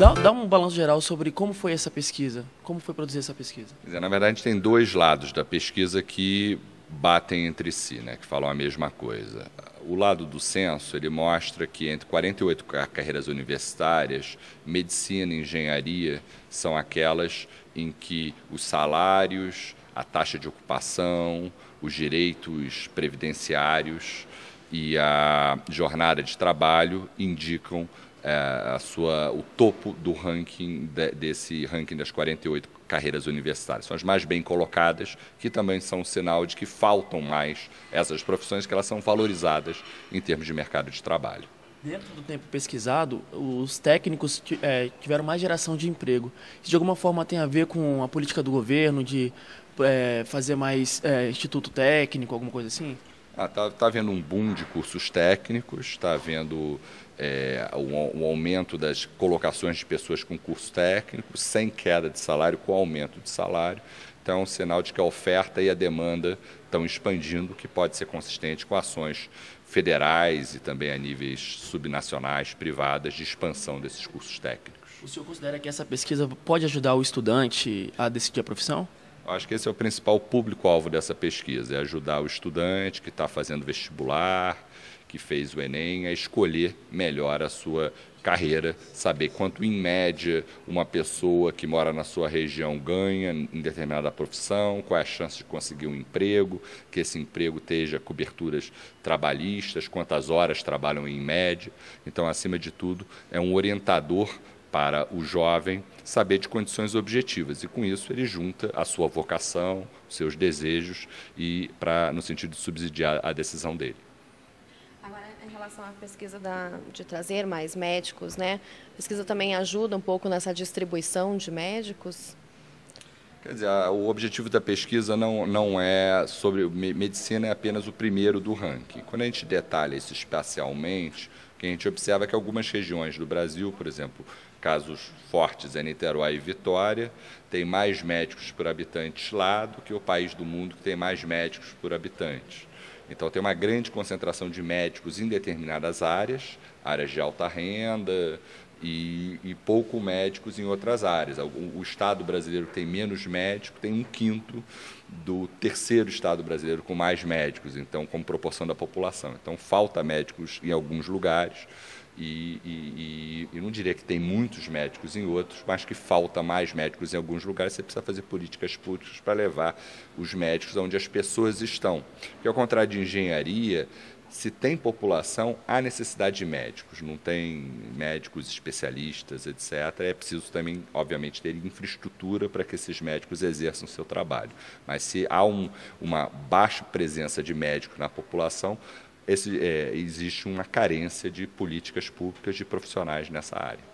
Dá, dá, um balanço geral sobre como foi essa pesquisa, como foi produzir essa pesquisa. na verdade, a gente tem dois lados da pesquisa que batem entre si, né, que falam a mesma coisa. O lado do censo, ele mostra que entre 48 carreiras universitárias, medicina e engenharia são aquelas em que os salários, a taxa de ocupação, os direitos previdenciários e a jornada de trabalho indicam é, a sua, o topo do ranking de, desse ranking das 48 carreiras universitárias. São as mais bem colocadas, que também são um sinal de que faltam mais essas profissões, que elas são valorizadas em termos de mercado de trabalho. Dentro do tempo pesquisado, os técnicos é, tiveram mais geração de emprego. Isso de alguma forma tem a ver com a política do governo de é, fazer mais é, instituto técnico, alguma coisa assim? Está ah, tá, tá havendo um boom de cursos técnicos, está havendo é, um, um, aumento das colocações de pessoas com curso técnico, sem queda de salário, com aumento de salário. Então, é um sinal de que a oferta e a demanda estão expandindo, que pode ser consistente com ações federais e também a níveis subnacionais, privadas, de expansão desses cursos técnicos. O senhor considera que essa pesquisa pode ajudar o estudante a decidir a profissão? Acho que esse é o principal público-alvo dessa pesquisa, é ajudar o estudante que está fazendo vestibular, que fez o Enem, a escolher melhor a sua carreira, saber quanto, em média, uma pessoa que mora na sua região ganha em determinada profissão, qual é a chance de conseguir um emprego, que esse emprego esteja coberturas trabalhistas, quantas horas trabalham em média. Então, acima de tudo, é um orientador para o jovem saber de condições objetivas e com isso ele junta a sua vocação, seus desejos e para no sentido de subsidiar a decisão dele. Agora, em relação à pesquisa da, de trazer mais médicos, né? A pesquisa também ajuda um pouco nessa distribuição de médicos. Quer dizer, o objetivo da pesquisa não, não é sobre. Medicina é apenas o primeiro do ranking. Quando a gente detalha isso espacialmente, o que a gente observa é que algumas regiões do Brasil, por exemplo, casos fortes é Niterói e Vitória, tem mais médicos por habitantes lá do que o país do mundo que tem mais médicos por habitantes. Então, tem uma grande concentração de médicos em determinadas áreas, áreas de alta renda, e, e, pouco médicos em outras áreas. O, o Estado brasileiro que tem menos médico tem um quinto do terceiro Estado brasileiro com mais médicos, então, como proporção da população. Então, falta médicos em alguns lugares e, e, e, eu não diria que tem muitos médicos em outros, mas que falta mais médicos em alguns lugares. Você precisa fazer políticas públicas para levar os médicos onde as pessoas estão. Porque, ao contrário de engenharia, se tem população, há necessidade de médicos. Não tem médicos especialistas, etc. É preciso também, obviamente, ter infraestrutura para que esses médicos exerçam seu trabalho. Mas se há um, uma baixa presença de médicos na população, esse, é, existe uma carência de políticas públicas de profissionais nessa área.